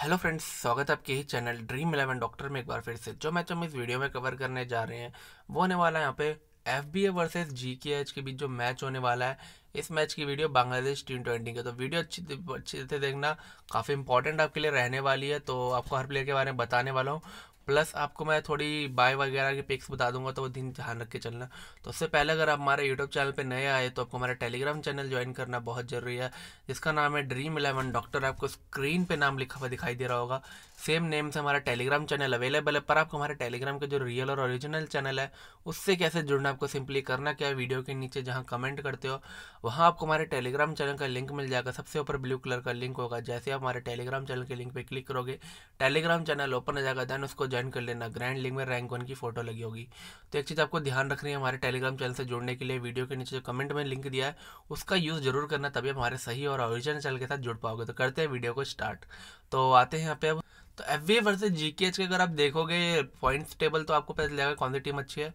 hello friends स्वागत है आपके ही चैनल ड्रीम इलेवन डॉक्टर में एक बार फिर से जो मैच हम इस वीडियो में कवर करने जा रहे हैं वो होने वाला है यहाँ पे F B A versus G K H के बीच जो मैच होने वाला है इस मैच की वीडियो बांग्लादेश टी ट्वेंटी का तो वीडियो अच्छी अच्छे से देखना काफ़ी इंपॉर्टेंट आपके लिए रहने वाली है तो आपको हर प्लेयर के बारे में बताने वाला हूँ प्लस आपको मैं थोड़ी बाय वगैरह के पिक्स बता दूंगा तो वो दिन ध्यान रख के चलना तो उससे पहले अगर आप हमारे यूट्यूब चैनल पे नए आए तो आपको हमारा टेलीग्राम चैनल ज्वाइन करना बहुत ज़रूरी है जिसका नाम है ड्रीम इलेवन डॉक्टर आपको स्क्रीन पे नाम लिखा हुआ दिखाई दे रहा होगा सेम नेम से हमारा टेलीग्राम चैनल अवेलेबल है पर आपको हमारे टेलीग्राम का जो रियल और ओरिजिनल चैनल है उससे कैसे जुड़ना आपको सिंपली करना क्या है वीडियो के नीचे जहाँ कमेंट करते हो वहाँ आपको हमारे टेलीग्राम चैनल का लिंक मिल जाएगा सबसे ऊपर ब्लू कलर का लिंक होगा जैसे आप हमारे टेलीग्राम चैनल के लिंक पर क्लिक करोगे टेलीग्राम चैनल ओपन हो जाएगा देन उसको ज्वाइन कर लेना ग्रैंड लिंक में रैंक वन की फोटो लगी होगी तो एक चीज़ आपको ध्यान रखनी है हमारे टेलीग्राम चैनल से जुड़ने के लिए वीडियो के नीचे जो कमेंट में लिंक दिया है उसका यूज़ जरूर करना तभी हमारे सही और ओरिजिनल चैनल के साथ जुड़ पाओगे तो करते हैं वीडियो को स्टार्ट तो आते हैं यहाँ पे अब तो F B versus G K H के अगर आप देखोगे पॉइंट्स टेबल तो आपको पता चलेगा कौन सी टीम अच्छी है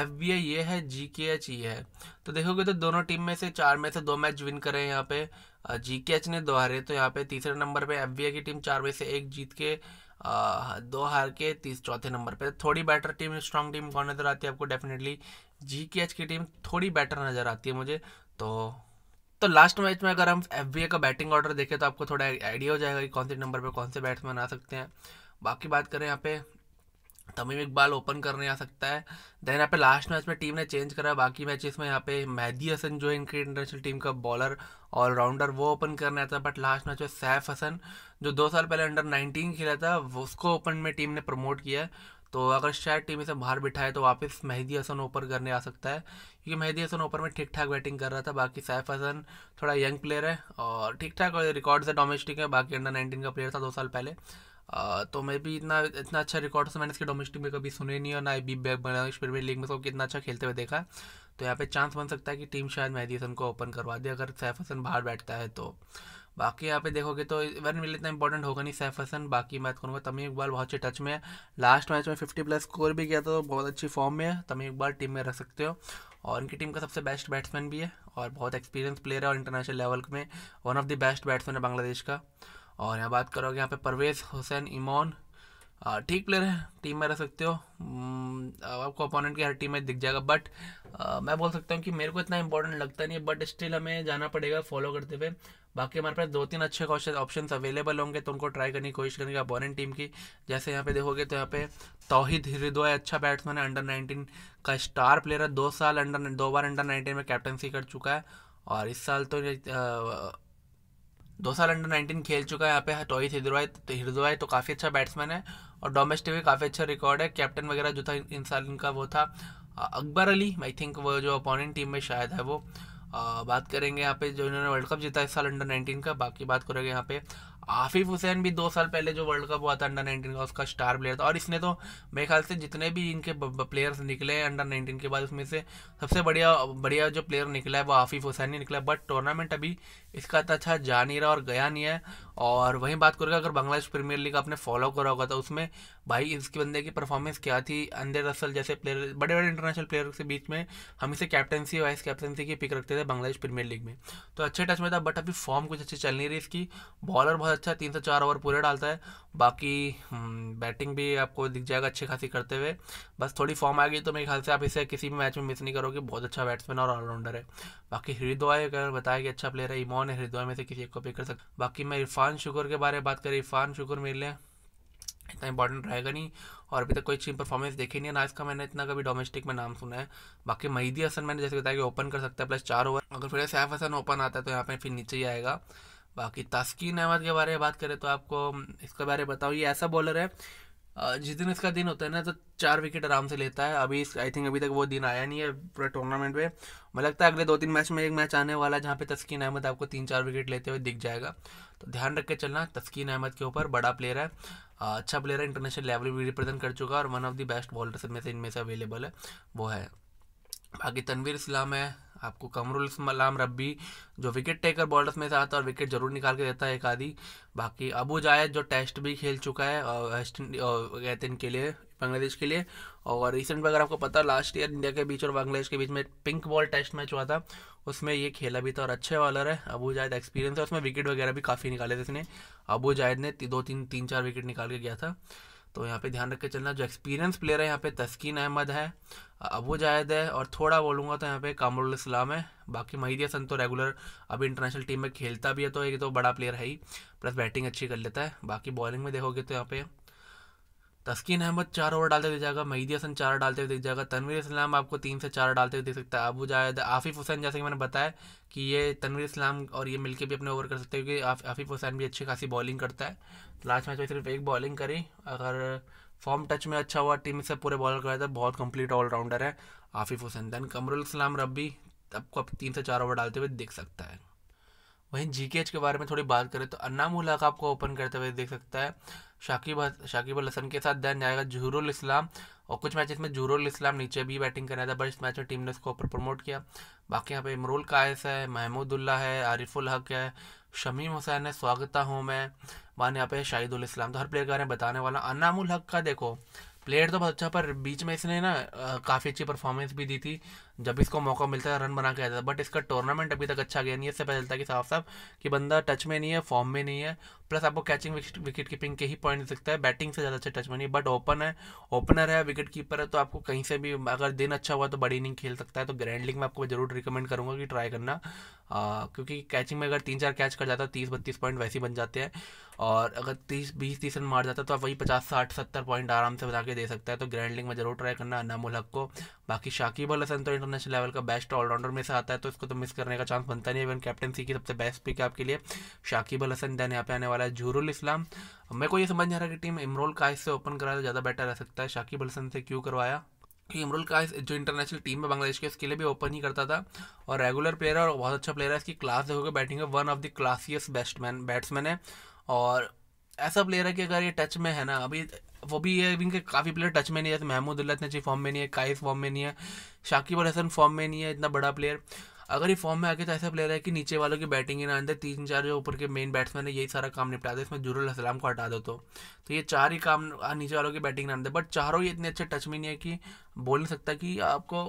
एफ बी ये है जी के एच ये है तो देखोगे तो दोनों टीम में से चार में से दो मैच विन करे हैं यहाँ पे जीकेएच ने दो हारे तो यहाँ पे तीसरे नंबर पे एफ की टीम चार में से एक जीत के आ, दो हार के तीस चौथे नंबर पे थोड़ी बेटर टीम स्ट्रांग टीम कौन नज़र आती है आपको डेफिनेटली जी की टीम थोड़ी बेटर नज़र आती है मुझे तो तो लास्ट मैच में अगर हम एफ का बैटिंग ऑर्डर देखें तो आपको थोड़ा आइडिया हो जाएगा कि कौन से नंबर पर कौन से बैट्समैन आ सकते हैं बाकी बात करें यहाँ पे तमीम इकबाल ओपन करने आ सकता है दैन यहाँ पे लास्ट मैच में टीम ने चेंज करा बाकी मैचेस में यहाँ पे मेहदी हसन जो है इनकी इंटरनेशनल टीम का बॉलर ऑलराउंडर वो ओपन करने आता है बट लास्ट मैच में सैफ हसन जो दो साल पहले अंडर 19 खेला था उसको ओपन में टीम ने प्रमोट किया तो अगर शायद टीम इसे बाहर बिठाए तो वापस मेहदी हसन ओपन करने आ सकता है क्योंकि मेहदी हसन ओपन में ठीक ठाक बैटिंग कर रहा था बाकी सैफ हसन थोड़ा यंग प्लेयर है और ठीक ठाक रिकॉर्ड से डोमेस्टिक है बाकी अंडर नाइनटीन का प्लेयर था दो साल पहले तो मैं भी इतना इतना अच्छा रिकॉर्ड से तो मैंने इसके डोमेस्टिक में कभी सुने नहीं और ना बी बना प्रीमियर लीग में सबको कितना अच्छा खेलते हुए देखा तो यहाँ पे चांस बन सकता है कि टीम शायद मैदीसन हसन को ओपन करवा दे अगर सैफ हसन बाहर बैठता है तो बाकी यहाँ पे देखोगे तो वन मिल इतना इंपॉर्टेंट होगा नहीं सैफ हसन बाकी मैं तो करूँगा तमी इकबाल बहुत अच्छे टच में है लास्ट मैच में फिफ्टी प्लस स्कोर भी किया था तो बहुत अच्छी फॉर्म में है तमी इकबाल टीम में रख सकते हो और इनकी टीम का सबसे बेस्ट बैट्समैन भी है और बहुत एक्सपीरियंस प्लेयर है और इंटरनेशनल लेवल में one of the best batsman है बांग्लादेश का और यहाँ बात करोगे यहाँ पे परवेज़ हुसैन इमोन ठीक प्लेयर है टीम में रह सकते हो हम्म, आपको अपोनेंट की हर टीम में दिख जाएगा बट मैं बोल सकता हूँ कि मेरे को इतना इंपॉर्टेंट लगता नहीं है बट स्टिल हमें जाना पड़ेगा फॉलो करते हुए बाकी हमारे पास दो तीन अच्छे क्वेश्चन ऑप्शन अवेलेबल होंगे तो उनको ट्राई करने की कोशिश करेंगे अपोनेंट टीम की जैसे यहाँ पे देखोगे तो यहाँ पे तोहिद हृदय अच्छा बैट्समैन है अंडर नाइनटीन का स्टार प्लेयर है दो साल अंडर दो बार अंडर नाइनटीन में कैप्टनसी कर चुका है और इस साल तो दो साल अंडर नाइनटीन खेल चुका है यहाँ पे टोहित हिदुरवाई तो हिरदुवाई तो काफ़ी अच्छा बैट्समैन है और डोमेस्टिक भी काफ़ी अच्छा रिकॉर्ड है कैप्टन वगैरह जो था इन साल इनका वो था अकबर अली आई थिंक वो जो अपोनेंट टीम में शायद है वो आ, बात करेंगे यहाँ पे जो इन्होंने वर्ल्ड कप जीता इस साल अंडर नाइनटीन का बाकी बात करेंगे यहाँ पे आफिफ हुसैन भी दो साल पहले जो वर्ल्ड कप हुआ था अंडर 19 का उसका स्टार प्लेयर था और इसने तो मेरे ख्याल से जितने भी इनके प्लेयर्स निकले हैं अंडर 19 के बाद उसमें से सबसे बढ़िया बढ़िया जो प्लेयर निकला है वो आफिफ हुसैन ही निकला बट टूर्नामेंट अभी इसका तो अच्छा जा नहीं रहा और गया नहीं है और वहीं बात करोगे अगर बांग्लादेश प्रीमियर लीग आपने फॉलो करा होगा तो उसमें भाई इसके बंदे की परफॉर्मेंस क्या थी अंदर रसल जैसे प्लेयर बड़े बड़े इंटरनेशनल प्लेयर के बीच में हम इसे कैप्टनसी वाइस कैप्टनसी की पिक रखते थे बांग्लादेश प्रीमियर लीग में तो अच्छे टच में था बट अभी फॉर्म कुछ अच्छी चल नहीं रही इसकी बॉलर बहुत अच्छा तीन से चार ओवर पूरे डालता है बाकी बैटिंग हम्म, भी आपको दिख जाएगा अच्छी खासी करते हुए बस थोड़ी फॉर्म आ गई तो मेरे ख्याल से आप इसे किसी भी मैच में मिस नहीं करोगे बहुत अच्छा बैट्समैन और ऑलराउंडर है बाकी हृदय अगर बताया कि अच्छा प्लेयर है इमोन है हृदय में से किसी एक को पिक कर सकते बाकी मैं इरफान शुगर के बारे में बात करें इरफान शुक्र मेरे लिए इतना इंपॉर्टेंट रहेगा नहीं और अभी तक कोई अच्छी परफॉर्मेंस देखी नहीं है ना इसका मैंने इतना कभी डोमेस्टिक में नाम सुना है बाकी महीदी हसन मैंने जैसे बताया कि ओपन कर सकता है प्लस चार ओवर अगर फिर सैफ हसन ओपन आता है तो यहाँ पे फिर नीचे ही आएगा बाकी तस्किन अहमद के बारे में बात करें तो आपको इसके बारे में बताऊँ ये ऐसा बॉलर है जिस दिन इसका दिन होता है ना तो चार विकेट आराम से लेता है अभी आई थिंक अभी तक वो दिन आया नहीं है पूरे टूर्नामेंट में मुझे लगता है अगले दो तीन मैच में एक मैच आने वाला है जहाँ पे तस्कीन अहमद आपको तीन चार विकेट लेते हुए दिख जाएगा तो ध्यान रख के चलना तस्कीन अहमद के ऊपर बड़ा प्लेयर है अच्छा प्लेयर है इंटरनेशनल लेवल भी रिप्रेजेंट कर चुका है और one of the best bowler में से इनमें से अवेलेबल है वो है बाकी तनवीर इस्लाम है आपको कमरुल इसमाम रब्बी जो विकेट टेकर बॉलर्स में से आता है और विकेट जरूर निकाल के देता है एक आदि बाकी अबू जायद जो टेस्ट भी खेल चुका है वेस्ट कहते हैं इनके लिए बांग्लादेश के लिए और रिसेंट में अगर आपको पता लास्ट ईयर इंडिया के बीच और बांग्लादेश के बीच में पिंक बॉल टेस्ट मैच हुआ था उसमें ये खेला भी था और अच्छे बॉलर है अबू जायद एक्सपीरियंस है उसमें विकेट वगैरह भी काफ़ी निकाले थे इसने अबू जायद ने दो तीन तीन चार विकेट निकाल के गया था तो यहाँ पे ध्यान रख के चलना जो एक्सपीरियंस प्लेयर है यहाँ पे तस्कीन अहमद है अबू जायद है और थोड़ा बोलूँगा तो यहाँ पे कामरुल इस्लाम है बाकी महिदी हसन तो रेगुलर अभी इंटरनेशनल टीम में खेलता भी है तो एक तो बड़ा प्लेयर है ही प्लस बैटिंग अच्छी कर लेता है बाकी बॉलिंग में देखोगे तो यहाँ पे तस्किन अहमद चार ओवर डालते हुए दिख जाएगा महीदी हसन चार डालते हुए दिख जाएगा तनवीर इस्लाम आपको तीन से चार डालते हुए दिख सकता है अबू जायद आफिफ हुसैन जैसे कि मैंने बताया कि ये तनवीर इस्लाम और ये मिलके भी अपने ओवर कर सकते हैं क्योंकि आफिफ हुसैन भी अच्छी खासी बॉलिंग करता है लास्ट मैच में सिर्फ एक बॉलिंग करी अगर फॉर्म टच में अच्छा हुआ टीम से पूरे बॉलर कराया था बहुत कंप्लीट ऑलराउंडर है आफिफ हुसैन दैन कमरुल इस्लाम भी आपको तीन से चार ओवर डालते हुए दिख सकता है वहीं जी के बारे में थोड़ी बात करें तो अन्ना का आपको ओपन करते हुए देख सकता है शाकिब शाकिब अल हसन के साथ दैन जाएगा जहरुल इस्लाम और कुछ मैचेस में जहरुल इस्लाम नीचे भी बैटिंग कर रहा था बट इस मैच में टीम ने उसको ऊपर प्रमोट किया बाकी यहाँ पे इमरुल कायस है महमूदुल्ला है आरिफुल हक है शमीम हुसैन है स्वागता हूँ मैं वहाँ यहाँ पे शाहिदुल इस्लाम तो हर प्लेयर के बारे में बताने वाला अनामुल हक का देखो प्लेयर तो बहुत अच्छा पर बीच में इसने ना काफ़ी अच्छी परफॉर्मेंस भी दी थी जब इसको मौका मिलता है रन बना के आता है बट इसका टूर्नामेंट अभी तक अच्छा गया नहीं है इससे पता चलता है कि साफ साफ कि बंदा टच में नहीं है फॉर्म में नहीं है प्लस आपको कैचिंग विकेट कीपिंग के ही पॉइंट दिखता है बैटिंग से ज़्यादा अच्छा टच में नहीं बट ओपन है ओपनर है विकेट कीपर है तो आपको कहीं से भी अगर दिन अच्छा हुआ तो बड़ी इनिंग खेल सकता है तो ग्रैंड लीग में आपको जरूर रिकमेंड करूँगा कि ट्राई करना आ, क्योंकि कैचिंग में अगर तीन चार कैच कर जाता है तीस बत्तीस पॉइंट वैसे ही बन जाते हैं और अगर तीस बीस तीस रन मार जाता है तो आप वही पचास साठ सत्तर पॉइंट आराम से बता के दे सकता है तो ग्रैंड लीग में जरूर ट्राई करना अनामुल हक को बाकी शाकिब अल हसन तो इंटरनेशनल लेवल का बेस्ट ऑलराउंडर में से आता है तो इसको तो मिस करने का चांस बनता नहीं है इवन कैप्टनसी की सबसे बेस्ट पिक आपके लिए शाकिब अल हसन देन यहाँ पे आने वाला है झूरुल इस्लाम मेरे को ये समझ नहीं आ रहा कि टीम इमरोल कायद से ओपन कराया तो ज़्यादा बेटर रह सकता है शाकिब अल हसन से क्यों करवाया कि इमरुल का जो इंटरनेशनल टीम है बांग्लादेश के उसके लिए भी ओपन ही करता था और रेगुलर प्लेयर है और बहुत अच्छा प्लेयर है इसकी क्लास देखोगे बैटिंग है one of the classiest batsman batsman है और ऐसा प्लेयर है कि अगर ये टच में है ना अभी वो भी है इनके काफ़ी प्लेयर टच में नहीं है महमूद उल्ला इतने अच्छी फॉर्म में नहीं है काइस फॉर्म में नहीं है शाकिब और हसन फॉर्म में नहीं है इतना बड़ा प्लेयर अगर ये फॉर्म में आगे तो ऐसा प्लेयर है कि नीचे वालों की बैटिंग ही ना अंदर तीन चार जो ऊपर के मेन बैट्समैन है यही सारा काम निपटा दे इसमें जुरुल असलाम को हटा दो तो तो ये चार ही काम नीचे वालों की बैटिंग ना अंदर बट चारों ही इतने अच्छे टच में नहीं है कि बोल नहीं सकता कि आपको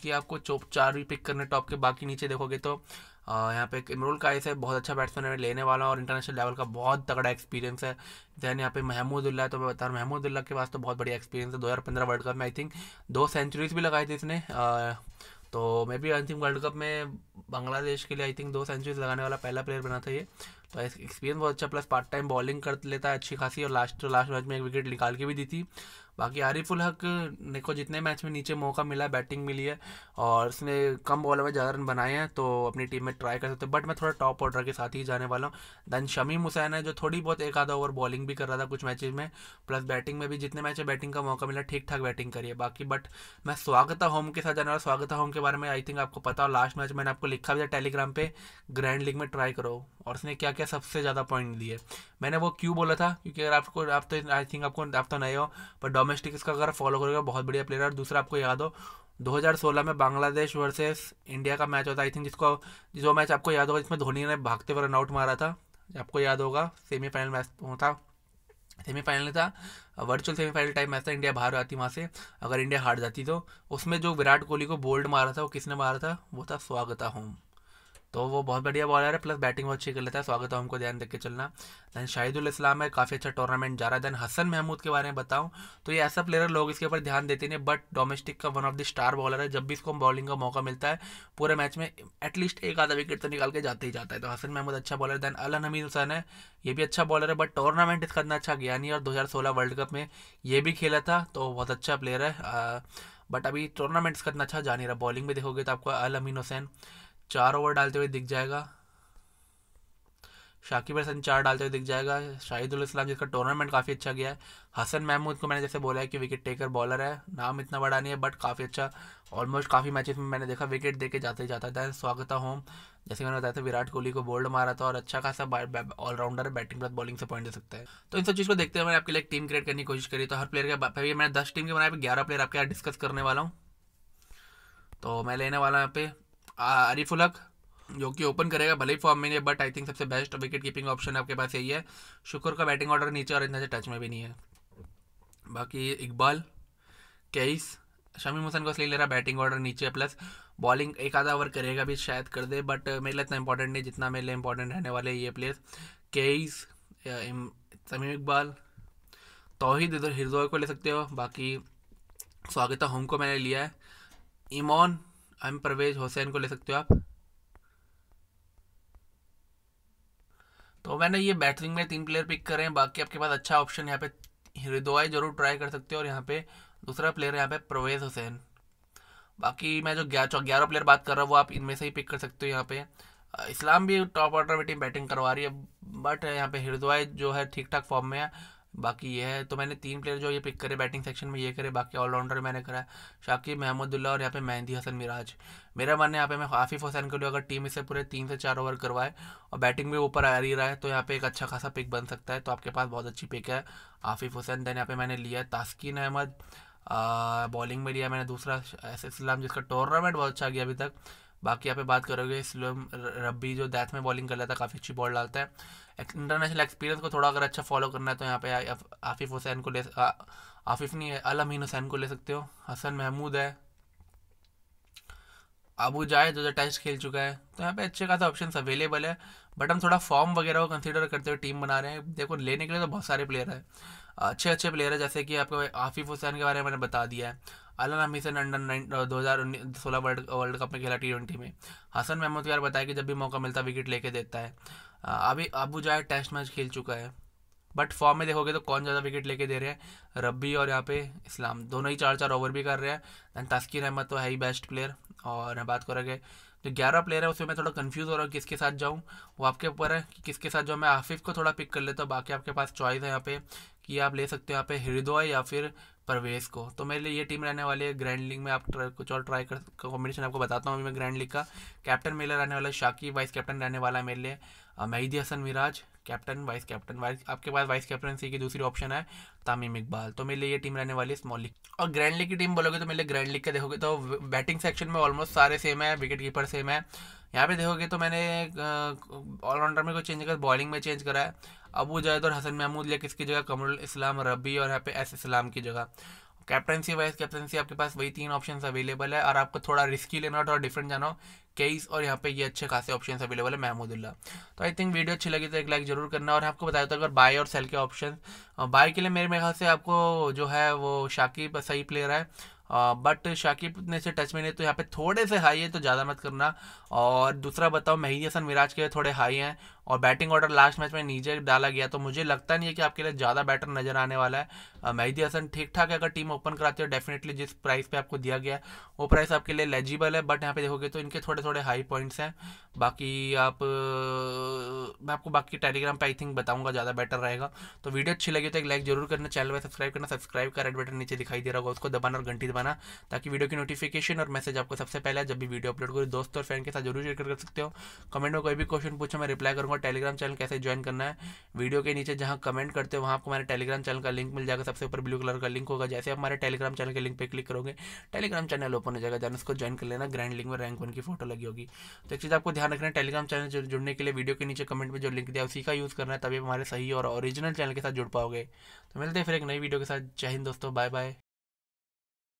कि आपको चौप चार भी पिक करने टॉप के बाकी नीचे देखोगे तो यहाँ पे इमरुल काइस है बहुत अच्छा बैट्समैन है लेने वाला और इंटरनेशनल लेवल का बहुत तगड़ा एक्सपीरियंस है दैन यहाँ पे महमूदुल्ला तो मैं बता रहा हूँ महमूदुल्ला के पास तो बहुत बढ़िया एक्सपीरियंस है दो हज़ार पंद्रह वर्ल्ड कप में आई थिंक दो सेंचुरीज भी लगाई थी इसने तो मे बी अंतिम वर्ल्ड कप में बांग्लादेश के लिए आई थिंक दो सेंचुरीज लगाने वाला पहला प्लेयर बना था ये तो एक्सपीरियंस बहुत अच्छा प्लस पार्ट टाइम बॉलिंग कर लेता है अच्छी खासी और लास्ट लास्ट मैच में एक विकेट निकाल के भी दी थी बाकी आरिफुल हक ने को जितने मैच में नीचे मौका मिला बैटिंग मिली है और उसने कम बॉल में ज़्यादा रन बनाए हैं तो अपनी टीम में ट्राई कर सकते हैं बट मैं थोड़ा टॉप ऑर्डर के साथ ही जाने वाला हूँ देन शमीम हुसैन है जो थोड़ी बहुत एक आधा ओवर बॉलिंग भी कर रहा था कुछ मैचेज में प्लस बैटिंग में भी जितने मैच में बैटिंग का मौका मिला ठीक ठाक बैटिंग करिए बाकी बट मैं स्वागता होम के साथ जाने वाला स्वागता होम के बारे में आई थिंक आपको पता हो लास्ट मैच मैंने आपको लिखा भी था टेलीग्राम पर ग्रैंड लीग में ट्राई करो और उसने क्या क्या सबसे ज़्यादा पॉइंट दिए मैंने वो क्यों बोला था क्योंकि अगर आपको आप तो आई थिंक आपको आप तो नए हो पर डोमेस्टिक इसका अगर फॉलो करोगे बहुत बढ़िया प्लेयर है और दूसरा आपको याद हो 2016 में बांग्लादेश वर्सेस इंडिया का मैच होता आई थिंक जिसको जो मैच आपको याद होगा जिसमें धोनी ने भागते हुए रनआउट मारा था आपको याद होगा सेमीफाइनल मैच था सेमीफाइनल था वर्चुअल सेमीफाइनल टाइप मैच था इंडिया बाहर आती वहाँ से अगर इंडिया हार जाती तो उसमें जो विराट कोहली को बोल्ड मारा था वो किसने मारा था वो था स्वागता होम तो वो बहुत बढ़िया बॉलर है प्लस बैटिंग बहुत अच्छी कर लेता है स्वागत है हमको ध्यान देख के चलना दैन शाहिदुल इस्लाम है काफ़ी अच्छा टूर्नामेंट जा रहा है दैन हसन महमूद के बारे में बताऊँ तो ये ऐसा प्लेयर लोग इसके ऊपर ध्यान देते हैं बट डोमेस्टिक का one of the star bowler है जब भी इसको बॉलिंग का मौका मिलता है पूरे मैच में एटलीस्ट एक आधा विकेट तो निकाल के जाते ही जाता है तो हसन महमूद अच्छा बॉलर दैन अलन हमीद हुसैन है ये भी अच्छा बॉलर है बट टूर्नामेंट इसका इतना अच्छा गया नहीं और दो वर्ल्ड कप में ये भी खेला था तो बहुत अच्छा प्लेयर है बट अभी टूर्नामेंट्स का इतना अच्छा जा नहीं रहा बॉलिंग में देखोगे तो आपको अल अमीन हुसैन चार ओवर डालते हुए दिख जाएगा शाकिब हसन चार डालते हुए दिख जाएगा शाहिदुल इस्लाम जिसका टूर्नामेंट काफ़ी अच्छा गया है हसन महमूद को मैंने जैसे बोला है कि विकेट टेकर बॉलर है नाम इतना बड़ा नहीं है बट काफ़ी अच्छा ऑलमोस्ट काफ़ी मैचेस में मैंने देखा विकेट देके जाते जाता था स्वागत होम जैसे मैंने बताया था विराट कोहली को बोल्ड मारा था और अच्छा खासा ऑलराउंडर है बैटिंग प्लस बॉलिंग से पॉइंट दे सकता है तो इन सब चीज़ को देखते हुए मैंने आपके लिए एक टीम क्रिएट करने की कोशिश करी तो हर प्लेयर के बाद मैंने दस टीम के बनाए ग्यारह प्लेयर आपके यहाँ डिस्कस करने वाला हूँ तो मैं लेने वाला यहाँ पे आरिफ uh, उलक जो कि ओपन करेगा भले ही फॉर्म में नहीं बट आई थिंक सबसे बेस्ट विकेट कीपिंग ऑप्शन आपके पास यही है शुक्र का बैटिंग ऑर्डर नीचे और इतना से टच में भी नहीं है बाकी इकबाल कैस शमीम मोहसन को इसलिए ले रहा बैटिंग ऑर्डर नीचे प्लस बॉलिंग एक आधा ओवर करेगा भी शायद कर दे बट मेरे लिए इतना इंपॉर्टेंट नहीं जितना मेरे लिए इंपॉर्टेंट रहने वाले ये प्लेयर्स केस समीम इकबाल तोहिद इधर हिरजोय को ले सकते हो बाकी स्वागता होम को मैंने लिया है इमोन हम परवेज हुसैन को ले सकते हो आप तो मैंने ये बैटिंग में तीन प्लेयर पिक करे हैं बाकी आपके पास अच्छा ऑप्शन यहाँ पे हृदय जरूर ट्राई कर सकते हो और यहाँ पे दूसरा प्लेयर यहाँ पे परवेज हुसैन बाकी मैं जो ग्यारह ग्यारह प्लेयर बात कर रहा हूँ वो आप इनमें से ही पिक कर सकते हो यहाँ पे इस्लाम भी टॉप ऑर्डर में टीम बैटिंग करवा रही है बट यहाँ पे हृदय जो है ठीक ठाक फॉर्म में है बाकी ये है तो मैंने तीन प्लेयर जो ये पिक करे बैटिंग सेक्शन में ये करे बाकी ऑलराउंडर मैंने करा शाकिब महमूदुल्ला और यहाँ पे मेहंदी हसन मिराज मेरा मानना यहाँ पे मैं आफिफ हुसैन को लिए अगर टीम इसे पूरे तीन से चार ओवर करवाए और बैटिंग भी ऊपर आ रही रहा है तो यहाँ पे एक अच्छा खासा पिक बन सकता है तो आपके पास बहुत अच्छी पिक है हाफिफ हुसैन देन यहाँ पे मैंने लिया है तास्किन अहमद बॉलिंग में लिया मैंने दूसरा एस इस्लाम जिसका टूर्नामेंट बहुत अच्छा गया अभी तक बाकी यहाँ पे बात करोगे इसलम रब्बी जो डेथ में बॉलिंग कर लेता है काफ़ी अच्छी बॉल डालता है इंटरनेशनल एक्सपीरियंस को थोड़ा अगर अच्छा फॉलो करना है तो यहाँ पे आफिफ हुसैन को ले आफिफ नहीं है अल अमीन हुसैन को ले सकते हो हसन महमूद है अबू जाए जो जो टेस्ट खेल चुका है तो यहाँ पे अच्छे खासा ऑप्शन अवेलेबल है बट हम थोड़ा फॉर्म वगैरह को कंसिडर करते हुए टीम बना रहे हैं देखो लेने के लिए तो बहुत सारे प्लेयर है अच्छे अच्छे प्लेयर है जैसे कि आपको आफिफ हुसैन के बारे में मैंने बता दिया है अलन हमीसन अंडर दो हज़ार सोलह वर्ल्ड वर्ल्ड कप में खेला टी ट्वेंटी में हसन महमूद यार बताया कि जब भी मौका मिलता विकेट लेके देता है अभी अबू जाए टेस्ट मैच खेल चुका है बट फॉर्म में देखोगे तो कौन ज़्यादा विकेट लेके दे रहे हैं रब्बी और यहाँ पे इस्लाम दोनों ही चार चार ओवर भी कर रहे हैं दैन तस्किर अहमद तो है ही बेस्ट प्लेयर और बात करोगे जो ग्यारह प्लेयर है उसमें मैं थोड़ा कन्फ्यूज़ हो रहा हूँ किसके साथ जाऊँ वो आपके ऊपर है कि किसके साथ जाऊँ मैं आफिफ को थोड़ा पिक कर लेता हूँ बाकी आपके पास चॉइस है यहाँ पे कि आप ले सकते हो यहाँ पे हृदय या फिर परवेज को तो मेरे लिए ये टीम रहने वाली है ग्रैंड लीग में आप कुछ और ट्राई कर कॉम्बिनेशन आपको बताता हूँ अभी मैं ग्रैंड लीग का कैप्टन मेरे रहने वाला है वाइस कैप्टन रहने वाला है मेरे लिए Mehidy Hasan Miraz captain vice captain vice आपके पास वाइस कैप्टनसी की दूसरी ऑप्शन है तमीम इकबाल तो मेरे लिए ये टीम रहने वाली है स्मॉल लीग और ग्रैंड लीग की टीम बोलोगे तो मेरे लिए ग्रैंड लीग का देखोगे तो बैटिंग सेक्शन में ऑलमोस्ट सारे सेम है विकेट कीपर सेम है यहाँ पे देखोगे तो मैंने ऑलराउंडर में कोई चेंज कर बॉलिंग में चेंज करा है अबू जैद और हसन महमूद लिया किसकी जगह कमरुल इस्लाम रबी और यहाँ पे एस इस्लाम की जगह कैप्टनसी वाइज कैप्टनसी आपके पास वही तीन ऑप्शन अवेलेबल है और आपको थोड़ा रिस्की लेना थोड़ा डिफरेंट जाना हो केस और यहाँ पे ये अच्छे खासे ऑप्शन अवेलेबल है महमूदुल्ला तो आई थिंक वीडियो अच्छी लगी तो एक लाइक जरूर करना और आपको बताया तो अगर बाय और सेल के ऑप्शन बाय के लिए मेरे मेरे ख्याल से आपको जो है वो शाकिब सही प्लेयर है बट शाकिब ने से टच में नहीं तो यहाँ पे थोड़े से हाई है तो ज़्यादा मत करना और दूसरा बताओ मही हसन मिराज के थोड़े हाई हैं और बैटिंग ऑर्डर लास्ट मैच में नीचे डाला गया तो मुझे लगता नहीं है कि आपके लिए ज़्यादा बैटर नजर आने वाला है मेहदी हसन ठीक ठाक है अगर टीम ओपन कराती है डेफिनेटली जिस प्राइस पे आपको दिया गया वो प्राइस आपके लिए लेजिबल है बट यहाँ पे देखोगे तो इनके थोड़े थोड़े हाई पॉइंट्स हैं बाकी आप मैं आपको बाकी टेलीग्राम पर आई थिंक बताऊँगा ज़्यादा बेटर रहेगा तो वीडियो अच्छी लगी तो एक लाइक जरूर करना चैनल पर सब्सक्राइब करना सब्सक्राइब का रेड बटन नीचे दिखाई दे रहा होगा उसको दबाना और घंटी दबाना ताकि वीडियो की नोटिफिकेशन और मैसेज आपको सबसे पहले जब भी वीडियो अपलोड करो दोस्तों और फ्रेंड के साथ जरूर शेयर कर सकते हो कमेंट में कोई भी क्वेश्चन पूछो मैं रिप्लाई करूँगा बताऊंगा टेलीग्राम चैनल कैसे ज्वाइन करना है वीडियो के नीचे जहाँ कमेंट करते हो वहाँ आपको हमारे टेलीग्राम चैनल का लिंक मिल जाएगा सबसे ऊपर ब्लू कलर का लिंक होगा जैसे आप हमारे टेलीग्राम चैनल के लिंक पर क्लिक करोगे टेलीग्राम चैनल ओपन हो जाएगा जाना उसको ज्वाइन कर लेना ग्रैंड लिंक में रैंक वन की फोटो लगी होगी तो एक चीज़ आपको ध्यान रखना है टेलीग्राम चैनल जुड़ने के लिए वीडियो के नीचे कमेंट में जो लिंक दिया उसी का यूज़ करना है तभी हमारे सही और ओरिजिनल चैनल के साथ जुड़ पाओगे तो मिलते हैं फिर एक नई वीडियो के साथ जय हिंद दोस्तों बाय बाय